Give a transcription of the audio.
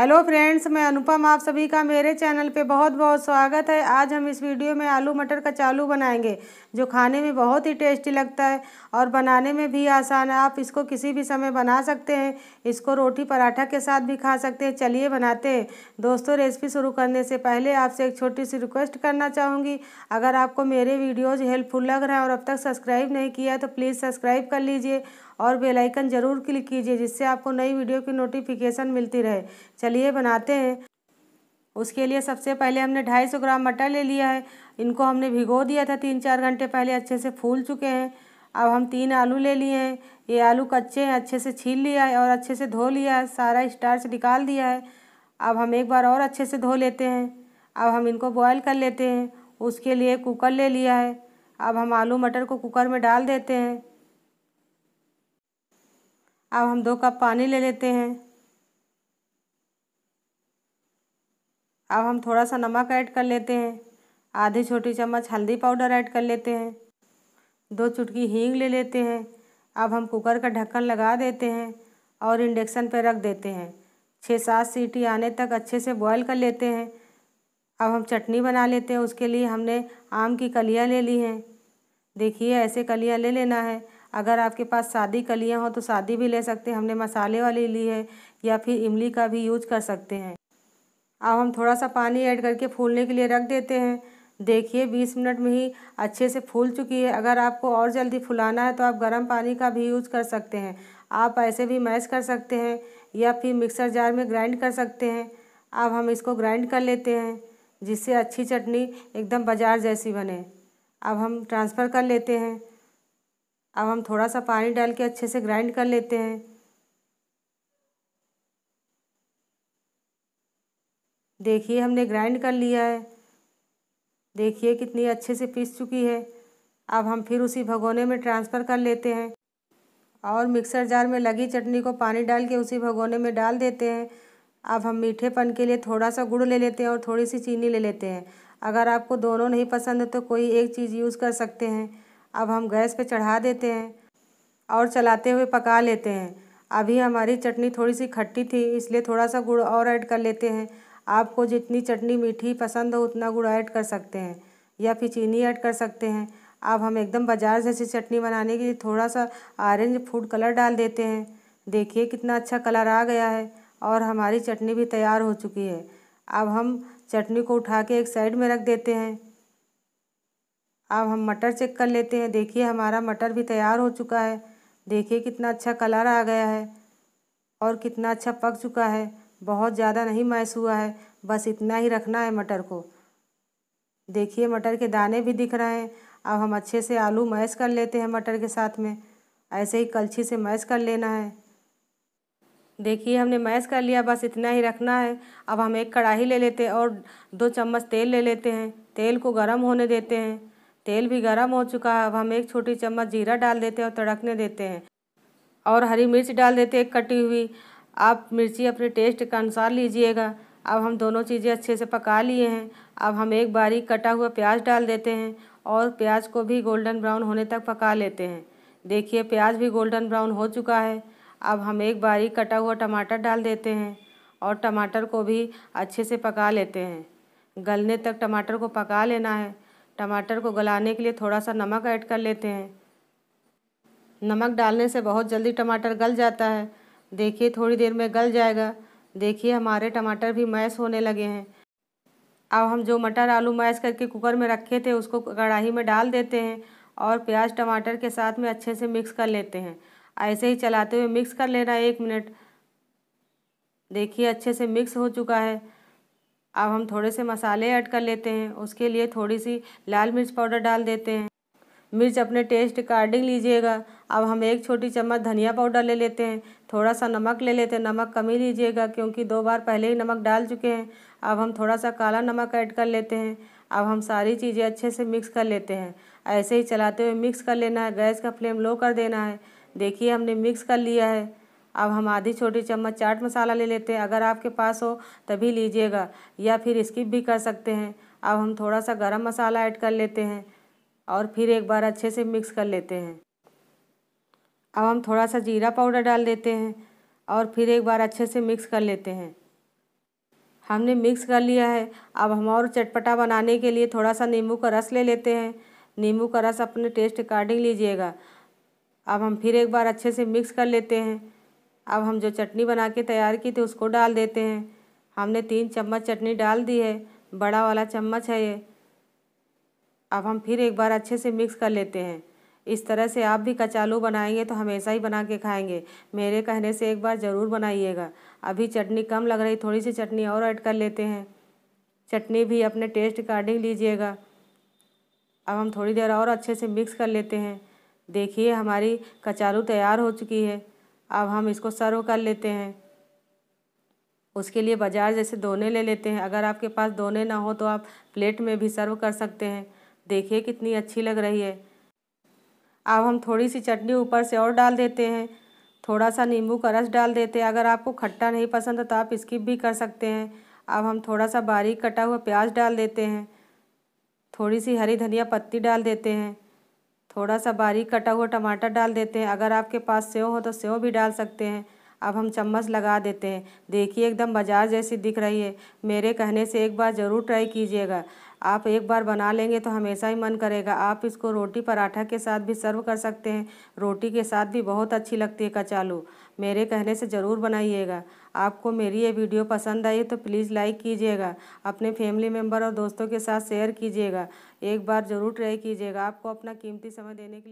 hello friends मैं अनुपम आप सभी का मेरे चैनल पे बहुत बहुत स्वागत है आज हम इस वीडियो में आलू मटर का चालू बनाएंगे जो खाने में बहुत ही टेस्टी लगता है और बनाने में भी आसान है आप इसको किसी भी समय बना सकते हैं इसको रोटी पराठा के साथ भी खा सकते हैं चलिए बनाते हैं दोस्तों रेसिपी शुरू करने से पहले आपसे एक छोटी सी रिक्वेस्ट करना चाहूँगी अगर आपको मेरे वीडियोज़ हेल्पफुल लग रहे हैं और अब तक सब्सक्राइब नहीं किया तो प्लीज़ सब्सक्राइब कर लीजिए और बेल आइकन ज़रूर क्लिक कीजिए जिससे आपको नई वीडियो की नोटिफिकेशन मिलती रहे चलिए बनाते हैं उसके लिए सबसे पहले हमने 250 ग्राम मटर ले लिया है इनको हमने भिगो दिया था तीन चार घंटे पहले अच्छे से फूल चुके हैं अब हम तीन आलू ले लिए हैं ये आलू कच्चे हैं अच्छे से छील लिया है और अच्छे से धो लिया है सारा स्टार्च निकाल दिया है अब हम एक बार और अच्छे से धो लेते हैं अब हम इनको बॉयल कर लेते हैं उसके लिए कुकर ले लिया है अब हम आलू मटर को कुकर में डाल देते हैं अब हम दो कप पानी ले लेते हैं अब हम थोड़ा सा नमक ऐड कर लेते हैं आधी छोटी चम्मच हल्दी पाउडर ऐड कर लेते हैं दो चुटकी हींग ले लेते हैं अब हम कुकर का ढक्कन लगा देते हैं और इंडक्शन पर रख देते हैं छः सात सीटी आने तक अच्छे से बॉईल कर लेते हैं अब हम चटनी बना लेते हैं उसके लिए हमने आम की कलियाँ ले ली हैं देखिए ऐसे कलियाँ ले लेना है अगर आपके पास शादी कलियाँ हों तो शादी भी ले सकते हैं हमने मसाले वाली ली है या फिर इमली का भी यूज कर सकते हैं अब हम थोड़ा सा पानी ऐड करके फूलने के लिए रख देते हैं देखिए 20 मिनट में ही अच्छे से फूल चुकी है अगर आपको और जल्दी फुलाना है तो आप गर्म पानी का भी यूज़ कर सकते हैं आप ऐसे भी मैश कर सकते हैं या फिर मिक्सर जार में ग्राइंड कर सकते हैं अब हम इसको ग्राइंड कर लेते हैं जिससे अच्छी चटनी एकदम बाजार जैसी बने अब हम ट्रांसफ़र कर लेते हैं अब हम थोड़ा सा पानी डाल के अच्छे से ग्राइंड कर लेते हैं देखिए हमने ग्राइंड कर लिया है देखिए कितनी अच्छे से पीस चुकी है अब हम फिर उसी भगोने में ट्रांसफ़र कर लेते हैं और मिक्सर जार में लगी चटनी को पानी डाल के उसी भगोने में डाल देते हैं अब हम मीठेपन के लिए थोड़ा सा गुड़ ले लेते हैं और थोड़ी सी चीनी ले लेते हैं अगर आपको दोनों नहीं पसंद है तो कोई एक चीज़ यूज़ कर सकते हैं अब हम गैस पे चढ़ा देते हैं और चलाते हुए पका लेते हैं अभी हमारी चटनी थोड़ी सी खट्टी थी इसलिए थोड़ा सा गुड़ और ऐड कर लेते हैं आपको जितनी चटनी मीठी पसंद हो उतना गुड़ ऐड कर सकते हैं या फिर चीनी ऐड कर सकते हैं अब हम एकदम बाजार जैसी चटनी बनाने के लिए थोड़ा सा ऑरेंज फूड कलर डाल देते हैं देखिए कितना अच्छा कलर आ गया है और हमारी चटनी भी तैयार हो चुकी है अब हम चटनी को उठा के एक साइड में रख देते हैं अब हम मटर चेक कर लेते हैं देखिए हमारा मटर भी तैयार हो चुका है देखिए कितना अच्छा कलर आ गया है और कितना अच्छा पक चुका है बहुत ज़्यादा नहीं मैश हुआ है बस इतना ही रखना है मटर को देखिए मटर के दाने भी दिख रहे हैं अब हम अच्छे से आलू मैश कर लेते हैं मटर के साथ में ऐसे ही कलछी से मैश कर लेना है देखिए हमने मैश कर लिया बस इतना ही रखना है अब हम एक कढ़ाई ले लेते हैं और दो चम्मच तेल ले लेते हैं तेल को गर्म होने देते हैं तेल भी गर्म हो चुका है अब हम एक छोटी चम्मच जीरा डाल देते हैं और तड़कने देते हैं और हरी मिर्च डाल देते हैं कटी हुई आप मिर्ची अपने टेस्ट के अनुसार लीजिएगा अब हम दोनों चीज़ें अच्छे से पका लिए हैं अब हम एक बारीक कटा हुआ प्याज डाल देते हैं और प्याज को भी गोल्डन ब्राउन होने तक पका लेते हैं देखिए प्याज भी गोल्डन ब्राउन हो चुका है अब हम एक बारीक कटा हुआ टमाटर डाल देते हैं और टमाटर को भी अच्छे से पका लेते हैं गलने तक टमाटर को पका लेना है टमाटर को गलाने के लिए थोड़ा सा नमक ऐड कर लेते हैं नमक डालने से बहुत जल्दी टमाटर गल जाता है देखिए थोड़ी देर में गल जाएगा देखिए हमारे टमाटर भी मैश होने लगे हैं अब हम जो मटर आलू मैश करके कुकर में रखे थे उसको कढ़ाई में डाल देते हैं और प्याज टमाटर के साथ में अच्छे से मिक्स कर लेते हैं ऐसे ही चलाते हुए मिक्स कर लेना एक मिनट देखिए अच्छे से मिक्स हो चुका है अब हम थोड़े से मसाले ऐड कर लेते हैं उसके लिए थोड़ी सी लाल मिर्च पाउडर डाल देते हैं मिर्च अपने टेस्ट अकॉर्डिंग लीजिएगा अब हम एक छोटी चम्मच धनिया पाउडर ले लेते हैं थोड़ा सा नमक ले लेते हैं नमक कम ही लीजिएगा क्योंकि दो बार पहले ही नमक डाल चुके हैं अब हम थोड़ा सा काला नमक ऐड कर लेते हैं अब हम सारी चीज़ें अच्छे से मिक्स कर लेते हैं ऐसे ही चलाते हुए मिक्स कर लेना है गैस का फ्लेम लो कर देना है देखिए हमने मिक्स कर लिया है अब हम आधी छोटी चम्मच चाट मसाला ले लेते हैं अगर आपके पास हो तभी लीजिएगा या फिर स्किप भी कर सकते हैं अब हम थोड़ा सा गरम मसाला ऐड कर लेते हैं और फिर एक बार अच्छे से मिक्स कर लेते हैं अब हम थोड़ा सा जीरा पाउडर डाल देते हैं और फिर एक बार अच्छे से मिक्स कर लेते हैं हमने मिक्स कर लिया है अब हम और चटपटा बनाने के लिए थोड़ा सा नींबू का रस ले लेते हैं नींबू का रस अपने टेस्ट अकॉर्डिंग लीजिएगा अब हम फिर एक बार अच्छे से मिक्स कर लेते हैं अब हम जो चटनी बना के तैयार की थी उसको डाल देते हैं हमने तीन चम्मच चटनी डाल दी है बड़ा वाला चम्मच है ये अब हम फिर एक बार अच्छे से मिक्स कर लेते हैं इस तरह से आप भी कचालू बनाएंगे तो हमेशा ही बना के खाएंगे मेरे कहने से एक बार ज़रूर बनाइएगा अभी चटनी कम लग रही थोड़ी सी चटनी और ऐड कर लेते हैं चटनी भी अपने टेस्ट अकॉर्डिंग लीजिएगा अब हम थोड़ी देर और अच्छे से मिक्स कर लेते हैं देखिए हमारी कचालू तैयार हो चुकी है अब हम इसको सर्व कर लेते हैं उसके लिए बाजार जैसे दोने ले लेते हैं अगर आपके पास दोने ना हो तो आप प्लेट में भी सर्व कर सकते हैं देखिए कितनी अच्छी लग रही है अब हम थोड़ी सी चटनी ऊपर से और डाल देते हैं थोड़ा सा नींबू का रस डाल देते हैं अगर आपको खट्टा नहीं पसंद है तो आप स्किप भी कर सकते हैं अब हम थोड़ा सा बारीक कटा हुआ प्याज डाल देते हैं थोड़ी सी हरी धनिया पत्ती डाल देते हैं थोड़ा सा बारीक कटा हुआ टमाटर डाल देते हैं अगर आपके पास सेव हो तो सेव भी डाल सकते हैं अब हम चम्मच लगा देते हैं देखिए एकदम बाजार जैसी दिख रही है मेरे कहने से एक बार ज़रूर ट्राई कीजिएगा आप एक बार बना लेंगे तो हमेशा ही मन करेगा आप इसको रोटी पराठा के साथ भी सर्व कर सकते हैं रोटी के साथ भी बहुत अच्छी लगती है कचालू मेरे कहने से ज़रूर बनाइएगा आपको मेरी ये वीडियो पसंद आई तो प्लीज़ लाइक कीजिएगा अपने फैमिली मेम्बर और दोस्तों के साथ शेयर कीजिएगा एक बार ज़रूर ट्राई कीजिएगा आपको अपना कीमती समय देने के लिए